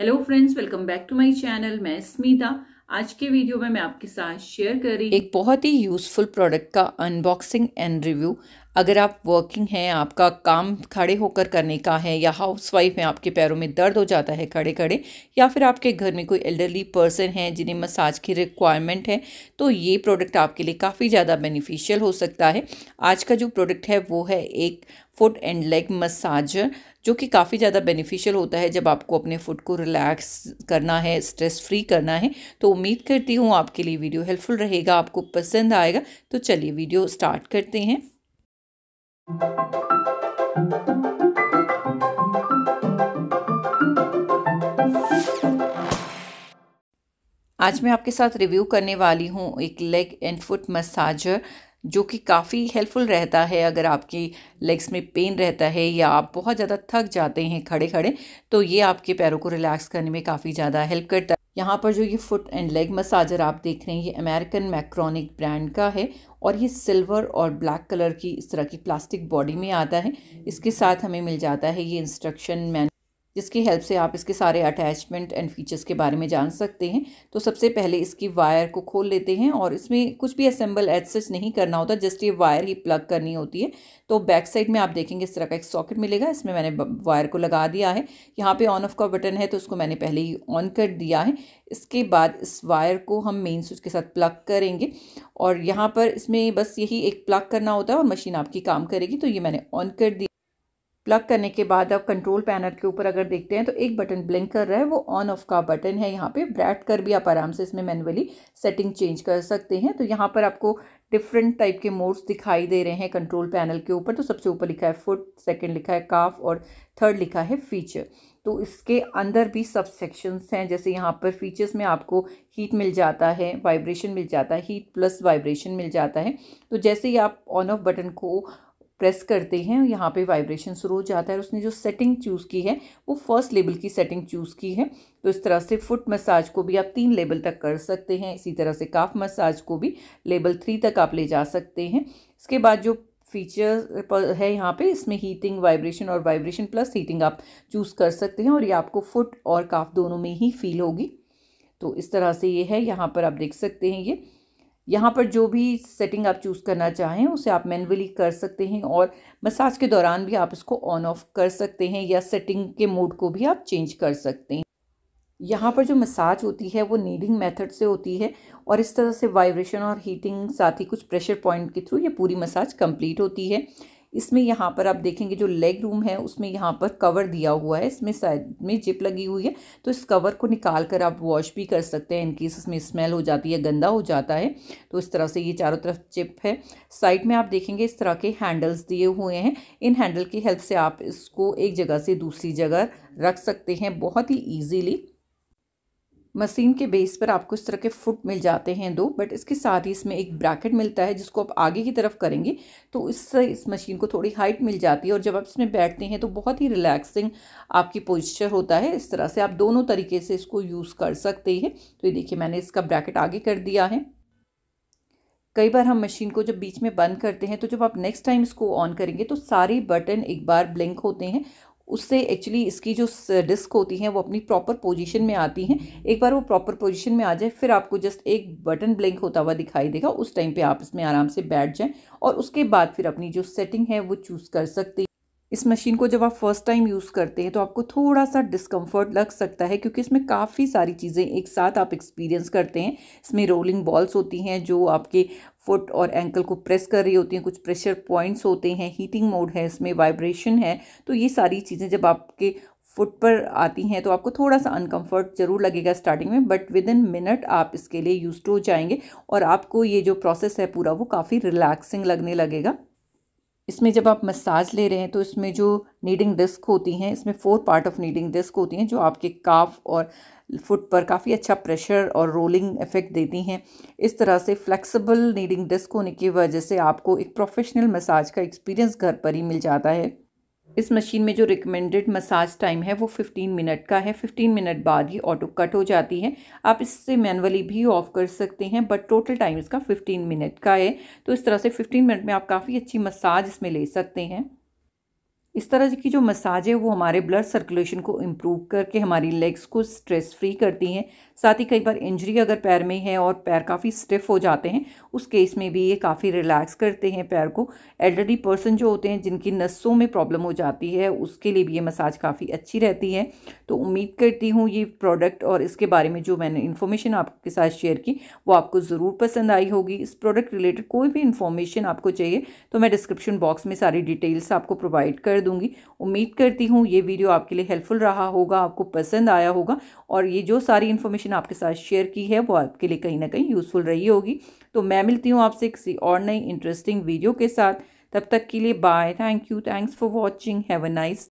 hello friends welcome back to my channel मैं स्मिता आज के वीडियो में मैं आपके साथ शेयर कर रही एक बहुत ही यूजफुल प्रोडक्ट का अनबॉक्सिंग एंड रिव्यू अगर आप वर्किंग हैं आपका काम खड़े होकर करने का है या हाउस वाइफ हैं आपके पैरों में दर्द हो जाता है खड़े खड़े या फिर आपके घर में कोई एल्डरली पर्सन है जिन्हें मसाज की रिक्वायरमेंट है तो ये प्रोडक्ट आपके लिए काफ़ी ज़्यादा बेनिफिशियल हो सकता है आज का जो प्रोडक्ट है वो है एक फुट एंड लेग मसाजर जो कि काफ़ी ज़्यादा बेनिफिशियल होता है जब आपको अपने फुट को रिलैक्स करना है स्ट्रेस फ्री करना है तो उम्मीद करती हूँ आपके लिए वीडियो हेल्पफुल रहेगा आपको पसंद आएगा तो चलिए वीडियो स्टार्ट करते हैं आज मैं आपके साथ रिव्यू करने वाली हूँ एक लेग एंड फुट मसाजर जो कि काफ़ी हेल्पफुल रहता है अगर आपकी लेग्स में पेन रहता है या आप बहुत ज़्यादा थक जाते हैं खड़े खड़े तो ये आपके पैरों को रिलैक्स करने में काफ़ी ज़्यादा हेल्प करता है यहाँ पर जो ये फुट एंड लेग मसाजर आप देख रहे हैं ये अमेरिकन मैक्रोनिक ब्रांड का है और ये सिल्वर और ब्लैक कलर की इस तरह की प्लास्टिक बॉडी में आता है इसके साथ हमें मिल जाता है ये इंस्ट्रक्शन मैन जिसकी हेल्प से आप इसके सारे अटैचमेंट एंड फीचर्स के बारे में जान सकते हैं तो सबसे पहले इसकी वायर को खोल लेते हैं और इसमें कुछ भी असेंबल एज सच नहीं करना होता जस्ट ये वायर ही प्लग करनी होती है तो बैक साइड में आप देखेंगे इस तरह का एक सॉकेट मिलेगा इसमें मैंने वायर को लगा दिया है यहाँ पर ऑन ऑफ का बटन है तो उसको मैंने पहले ही ऑन कर दिया है इसके बाद इस वायर को हम मेन स्विच के साथ प्लग करेंगे और यहाँ पर इसमें बस यही एक प्लग करना होता है और मशीन आपकी काम करेगी तो ये मैंने ऑन कर दी प्लग करने के बाद आप कंट्रोल पैनल के ऊपर अगर देखते हैं तो एक बटन ब्लिंक कर रहा है वो ऑन ऑफ का बटन है यहाँ पे ब्रैट कर भी आप आराम से इसमें मैनुअली सेटिंग चेंज कर सकते हैं तो यहाँ पर आपको डिफरेंट टाइप के मोड्स दिखाई दे रहे हैं कंट्रोल पैनल के ऊपर तो सबसे ऊपर लिखा है फुट सेकेंड लिखा है काफ और थर्ड लिखा है फीचर तो इसके अंदर भी सब सेक्शंस हैं जैसे यहाँ पर फीचर्स में आपको हीट मिल जाता है वाइब्रेशन मिल जाता है हीट प्लस वाइब्रेशन मिल जाता है तो जैसे ही आप ऑन ऑफ बटन को प्रेस करते हैं यहाँ पे वाइब्रेशन शुरू हो जाता है उसने जो सेटिंग चूज़ की है वो फर्स्ट लेवल की सेटिंग चूज़ की है तो इस तरह से फुट मसाज को भी आप तीन लेवल तक कर सकते हैं इसी तरह से काफ मसाज को भी लेवल थ्री तक आप ले जा सकते हैं इसके बाद जो फीचर है यहाँ पे इसमें हीटिंग वाइब्रेशन और वाइब्रेशन प्लस हीटिंग आप चूज़ कर सकते हैं और ये आपको फुट और काफ दोनों में ही फील होगी तो इस तरह से ये है यहाँ पर आप देख सकते हैं ये यहाँ पर जो भी सेटिंग आप चूज़ करना चाहें उसे आप मैनुअली कर सकते हैं और मसाज के दौरान भी आप इसको ऑन ऑफ कर सकते हैं या सेटिंग के मोड को भी आप चेंज कर सकते हैं यहाँ पर जो मसाज होती है वो नीडिंग मेथड से होती है और इस तरह से वाइब्रेशन और हीटिंग साथ ही कुछ प्रेशर पॉइंट के थ्रू ये पूरी मसाज कंप्लीट होती है इसमें यहाँ पर आप देखेंगे जो लेग रूम है उसमें यहाँ पर कवर दिया हुआ है इसमें साइड में जिप लगी हुई है तो इस कवर को निकाल कर आप वॉश भी कर सकते हैं इनकेस इसमें स्मेल हो जाती है गंदा हो जाता है तो इस तरह से ये चारों तरफ चिप है साइड में आप देखेंगे इस तरह के हैंडल्स दिए हुए हैं इन हैंडल की हेल्प से आप इसको एक जगह से दूसरी जगह रख सकते हैं बहुत ही ईजीली मशीन के बेस पर आपको इस तरह के फुट मिल जाते हैं दो बट इसके साथ ही इसमें एक ब्रैकेट मिलता है जिसको आप आगे की तरफ करेंगे तो इससे इस मशीन को थोड़ी हाइट मिल जाती है और जब आप इसमें बैठते हैं तो बहुत ही रिलैक्सिंग आपकी पोजिस्चर होता है इस तरह से आप दोनों तरीके से इसको यूज़ कर सकते हैं तो ये देखिए मैंने इसका ब्रैकेट आगे कर दिया है कई बार हम मशीन को जब बीच में बंद करते हैं तो जब आप नेक्स्ट टाइम इसको ऑन करेंगे तो सारे बटन एक बार ब्लिंक होते हैं उससे एक्चुअली इसकी जो डिस्क होती है वो अपनी प्रॉपर पोजीशन में आती हैं एक बार वो प्रॉपर पोजीशन में आ जाए फिर आपको जस्ट एक बटन ब्लिंक होता हुआ दिखाई देगा उस टाइम पे आप इसमें आराम से बैठ जाएं और उसके बाद फिर अपनी जो सेटिंग है वो चूज़ कर सकते इस मशीन को जब आप फर्स्ट टाइम यूज़ करते हैं तो आपको थोड़ा सा डिस्कम्फर्ट लग सकता है क्योंकि इसमें काफ़ी सारी चीज़ें एक साथ आप एक्सपीरियंस करते हैं इसमें रोलिंग बॉल्स होती हैं जो आपके फुट और एंकल को प्रेस कर रही होती हैं कुछ प्रेशर पॉइंट्स होते हैं हीटिंग मोड है इसमें वाइब्रेशन है तो ये सारी चीज़ें जब आपके फुट पर आती हैं तो आपको थोड़ा सा अनकंफर्ट ज़रूर लगेगा स्टार्टिंग में बट विद इन मिनट आप इसके लिए यूज हो जाएंगे और आपको ये जो प्रोसेस है पूरा वो काफ़ी रिलैक्सिंग लगने लगेगा इसमें जब आप मसाज ले रहे हैं तो इसमें जो नीडिंग डिस्क होती हैं इसमें four part of kneading disc होती हैं जो आपके काफ और फुट पर काफ़ी अच्छा प्रेशर और रोलिंग इफेक्ट देती हैं इस तरह से फ्लेक्सिबल नीडिंग डिस्क होने की वजह से आपको एक प्रोफेशनल मसाज का एक्सपीरियंस घर पर ही मिल जाता है इस मशीन में जो रिकमेंडेड मसाज टाइम है वो 15 मिनट का है 15 मिनट बाद ही ऑटो कट हो जाती है आप इससे मैनुअली भी ऑफ़ कर सकते हैं बट टोटल टाइम इसका 15 मिनट का है तो इस तरह से 15 मिनट में आप काफ़ी अच्छी मसाज इसमें ले सकते हैं इस तरह की जो मसाज है वो हमारे ब्लड सर्कुलेशन को इम्प्रूव करके हमारी लेग्स को स्ट्रेस फ्री करती हैं साथ ही कई बार इंजरी अगर पैर में है और पैर काफ़ी स्टिफ हो जाते हैं उस केस में भी ये काफ़ी रिलैक्स करते हैं पैर को एल्डरली पर्सन जो होते हैं जिनकी नसों में प्रॉब्लम हो जाती है उसके लिए भी ये मसाज काफ़ी अच्छी रहती है तो उम्मीद करती हूँ ये प्रोडक्ट और इसके बारे में जो मैंने इन्फॉर्मेशन आपके साथ शेयर की वो आपको ज़रूर पसंद आई होगी इस प्रोडक्ट रिलेटेड कोई भी इन्फॉर्मेशन आपको चाहिए तो मैं डिस्क्रिप्शन बॉक्स में सारी डिटेल्स आपको प्रोवाइड कर दूंगी उम्मीद करती हूँ ये वीडियो आपके लिए हेल्पफुल रहा होगा आपको पसंद आया होगा और ये जो सारी इन्फॉर्मेशन आपके साथ शेयर की है वो आपके लिए कहीं ना कहीं यूज़फुल रही होगी तो मैं मिलती हूँ आपसे किसी और नई इंटरेस्टिंग वीडियो के साथ तब तक के लिए bye thank you thanks for watching have a nice